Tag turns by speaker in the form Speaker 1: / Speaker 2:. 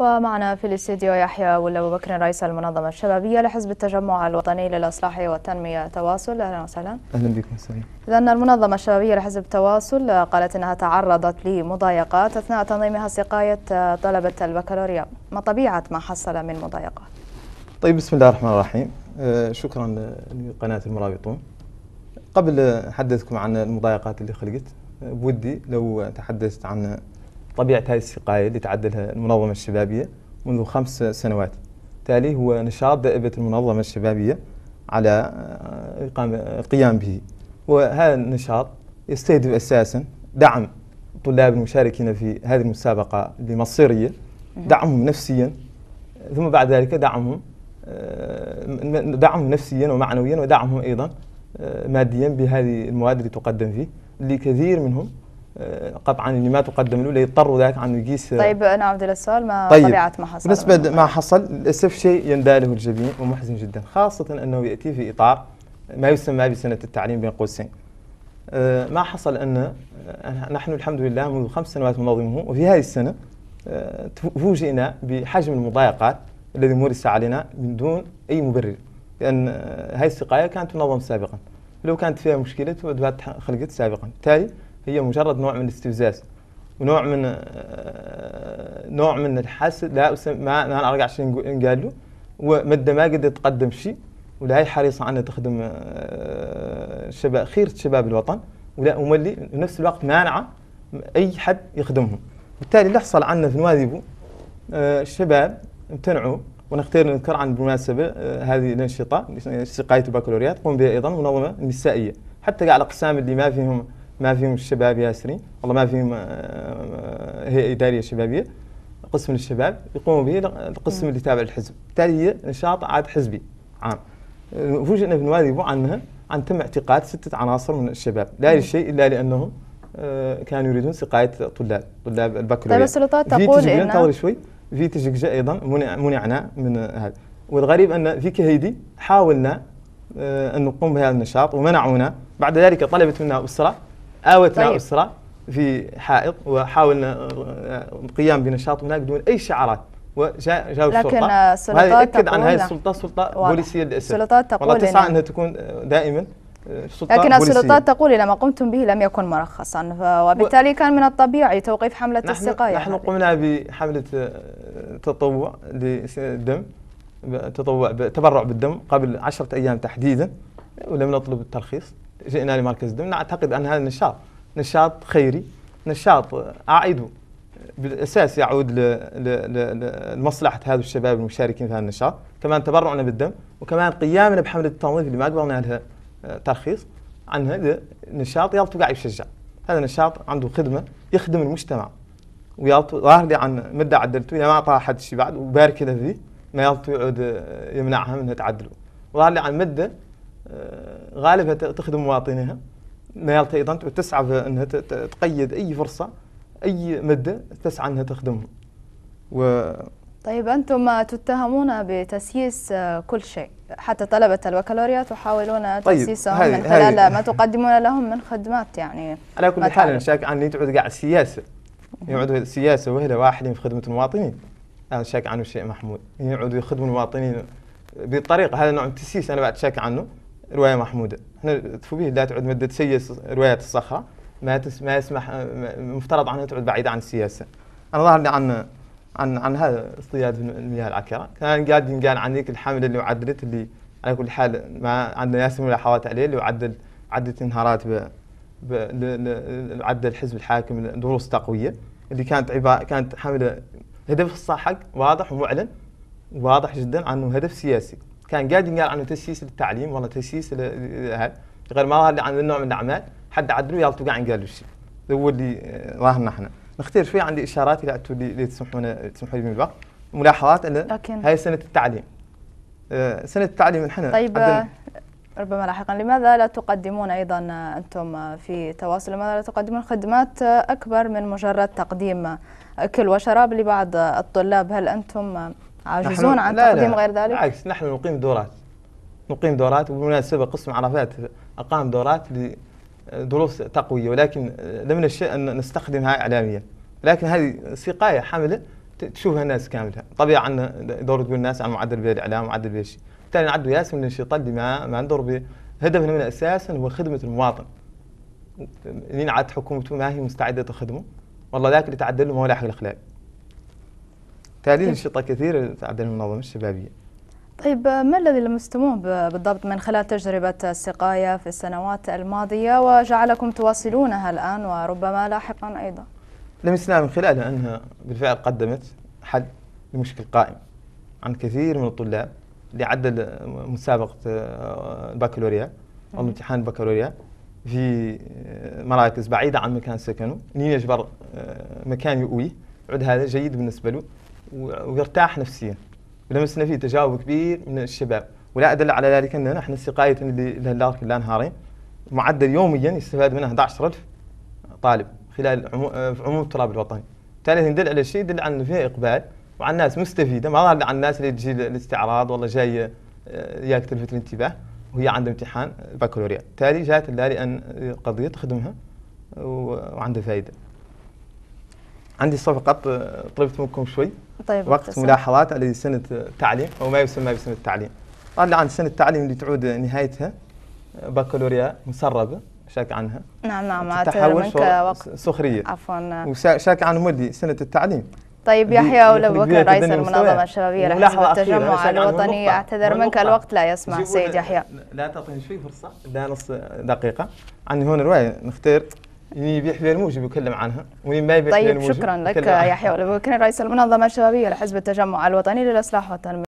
Speaker 1: ومعنا في الاستديو يحيى ولا أبو بكر رئيس المنظمة الشبابية لحزب التجمع الوطني للإصلاح والتنمية تواصل أهلا وسهلا
Speaker 2: أهلا بكم سليم
Speaker 1: إذا المنظمة الشبابية لحزب التواصل قالت أنها تعرضت لمضايقات أثناء تنظيمها سقاية طلبة البكالوريا ما طبيعة ما حصل من مضايقات؟
Speaker 2: طيب بسم الله الرحمن الرحيم آه، شكرا لقناة المرابطون قبل أحدثكم عن المضايقات اللي خلقت بودي آه، لو تحدثت عن طبيعة هذه السقاية اللي تعدلها المنظمة الشبابية منذ خمس سنوات تالي هو نشاط دائبة المنظمة الشبابية على القيام آه، به وهذا النشاط يستهدف أساسا دعم الطلاب المشاركين في هذه المسابقة المصيرية دعمهم نفسيا ثم بعد ذلك دعمهم آه، دعمهم نفسيا ومعنويا ودعمهم أيضا آه، ماديا بهذه المواد اللي تقدم فيه لكثير منهم آه، قطعا اللي ما تقدم له يضطروا ذاك عن يقيس آه، طيب
Speaker 1: انا عبد السؤال ما طيب طبيعه ما حصل بالنسبه
Speaker 2: ما حصل للاسف شيء ينداله الجميع ومحزن جدا خاصه انه ياتي في اطار ما يسمى بسنه التعليم بين قوسين آه، ما حصل ان نحن الحمد لله منذ خمس سنوات ننظمه وفي هذه السنه فوجئنا بحجم المضايقات الذي مورس علينا من دون اي مبرر لان هذه السقايه كانت تنظم سابقا لو كانت فيها مشكله خلقت سابقا بالتالي هي مجرد نوع من الاستفزاز ونوع من نوع من الحسد لا ما ما شيء نقال له ومادة ما قد تقدم شيء ولا هي حريصة أن تخدم الشباب خيرة شباب الوطن ولا وملي نفس الوقت مانعة أي حد يخدمهم بالتالي اللي حصل عندنا في نواذبو الشباب امتنعوا ونختار نذكر عن بالمناسبة هذه الأنشطة سقاية البكالوريا تقوم بها أيضا منظمة نسائية حتى على الأقسام اللي ما فيهم ما فيهم الشباب ياسرين والله ما فيهم آه، آه، هيئه اداريه شبابيه قسم للشباب يقوم به القسم اللي تابع للحزب بالتالي هي نشاط عاد حزبي عام فوجئنا في نوادي بو عنها عن تم اعتقاد ستة عناصر من الشباب لا شيء إلا لأنهم آه، كانوا يريدون سقاية طلاب طلاب البكالوريا طيب السلطات تقول في انتظر شوي في تشجيع أيضا منعنا من هذا والغريب أن في كهيدي حاولنا أن نقوم بهذا النشاط ومنعونا بعد ذلك طلبت منا أسرة آوتنا طيب. أسرة في حائط وحاولنا القيام آه، بنشاط هناك بدون أي شعارات وجاءوا لكن السلطة السلطات أكد عن هذه السلطة سلطة بوليسية للأسف السلطات تقول تسعى أنها تكون آه، دائما آه، لكن السلطات
Speaker 1: تقول لما قمتم به لم يكن مرخصا وبالتالي كان من الطبيعي توقيف حملة نحن السقاية نحن
Speaker 2: قمنا بحملة تطوع للدم تطوع تبرع بالدم قبل عشرة أيام تحديدا ولم نطلب الترخيص جئنا لمركز دم نعتقد أن هذا نشاط نشاط خيري نشاط اعيد بالأساس يعود لمصلحة هذا الشباب المشاركين في هذا النشاط كمان تبرعنا بالدم وكمان قيامنا بحملة التنظيف اللي ما قبلنا لها آه، ترخيص عن هذا النشاط يالطو قاعد يشجع هذا النشاط عنده خدمة يخدم المجتمع ويالطو ظاهر لي عن مدة عدلته إذا ما أعطاها حد شي بعد وبارك له فيه ما يالطو يعود آه، يمنعها منها تعدله ظاهر لي عن مدة آه، غالبا تخدم مواطنيها نيالتها ايضا تسعى انها تقيد اي فرصه اي مده تسعى انها تخدمهم و
Speaker 1: طيب انتم تتهمون بتسييس آه، كل شيء حتى طلبه البكالوريا تحاولون طيب تسييسهم من خلال هاي. ما تقدمون لهم من خدمات يعني على كل حال انا
Speaker 2: شاك عني تعود قاعد سياسه يعود السياسه وهله واحدين في خدمه المواطنين انا شاك عنه شيء محمود يعودوا يخدموا المواطنين بطريقه هذا نوع من التسييس انا بعد شاك عنه روايه محموده احنا تفوبيه لا تعد مده سيئه روايه الصخره ما تس ما يسمح مفترض عنها تعد بعيده عن السياسه انا ظهر عن عن عن هذا اصطياد المياه العكره كان قاعد ينقال عن ذيك الحمله اللي عدلت اللي على كل حال ما عندنا ناس ملاحظات عليه اللي عدل عدت انهارات ب عدل الحزب الحاكم دروس تقويه اللي كانت عباره كانت حمله هدف الصح حق واضح ومعلن واضح جدا عنه هدف سياسي كان قاعد ينقال عنه تسييس للتعليم والله تسييس غير ما هذا عن النوع من الاعمال حد عدلوا يالطوا قاعد نقالوا شيء هو اللي آه، راهنا احنا نختار شوي عندي اشارات اذا اللي تسمحون تسمحوا لي بالوقت ملاحظات ملاحظات لكن هاي سنه التعليم آه، سنه التعليم احنا طيب
Speaker 1: آه، ربما لاحقا لماذا لا تقدمون أيضا أنتم في تواصل لماذا لا تقدمون خدمات أكبر من مجرد تقديم أكل وشراب لبعض الطلاب هل أنتم عاجزون عن تقديم غير ذلك؟ بالعكس
Speaker 2: نحن نقيم دورات نقيم دورات وبالمناسبة قسم عرفات أقام دورات لدروس تقوية ولكن لم نشاء أن نستخدمها إعلاميا لكن هذه سقاية حامله تشوفها الناس كاملة طبيعة عندنا دور تقول الناس عن معدل بها الإعلام معدل بها الشيء بالتالي نعدوا ياسر من النشاطات اللي ما ما ندور به هدفنا من أساسا هو خدمة المواطن لين عاد حكومته ما هي مستعدة تخدمه والله ذاك اللي تعدل له ما هو لاحق الأخلاق تقليل انشطه طيب. كثيرة عند المنظمه الشبابيه
Speaker 1: طيب ما الذي لمستموه بالضبط من خلال تجربة السقاية في السنوات الماضية وجعلكم تواصلونها الآن وربما لاحقا أيضا
Speaker 2: لمسناها من خلالها أنها بالفعل قدمت حل لمشكل قائم عن كثير من الطلاب لعدل مسابقة آه، البكالوريا أو امتحان البكالوريا في آه، مراكز بعيدة عن مكان سكنه لين يجبر آه، مكان يؤويه عد هذا جيد بالنسبة له ويرتاح نفسيا ولمسنا فيه تجاوب كبير من الشباب ولا ادل على ذلك اننا احنا سقايه للدارك لا نهارين معدل يوميا يستفاد منه 11000 طالب خلال آه، عموم التراب الوطني بالتالي يدل على شيء يدل على انه فيها اقبال وعلى الناس مستفيده ما ظهر على الناس اللي تجي الاستعراض والله جايه آه، ياك تلفت الانتباه وهي عندها امتحان بكالوريا بالتالي جات لها لان قضيه تخدمها وعندها فائده عندي صفقات آه، طلبت منكم شوي طيب وقت سنة. ملاحظات على سنة التعليم أو ما يسمى بسنة التعليم طبعا آه، سنة التعليم اللي تعود نهايتها آه، بكالوريا مسربة شاك عنها
Speaker 1: نعم نعم اعتذر منك وقت
Speaker 2: سخرية عفوا وشاك عن مدي سنة التعليم
Speaker 1: طيب يحيى أولى بكر رئيس المنظمة الشبابية لحزب التجمع الوطني أعتذر منك الوقت لا يسمع سيد يحيى
Speaker 2: لا تعطيني شوي فرصة لا نص دقيقة عندي هون رواية نختار اللي يبيح حبيب الموجب طيب، يكلم عنها واللي ما يبيح طيب شكرا لك يحيى
Speaker 1: كان رئيس المنظمه الشبابيه لحزب التجمع الوطني للاصلاح والتنميه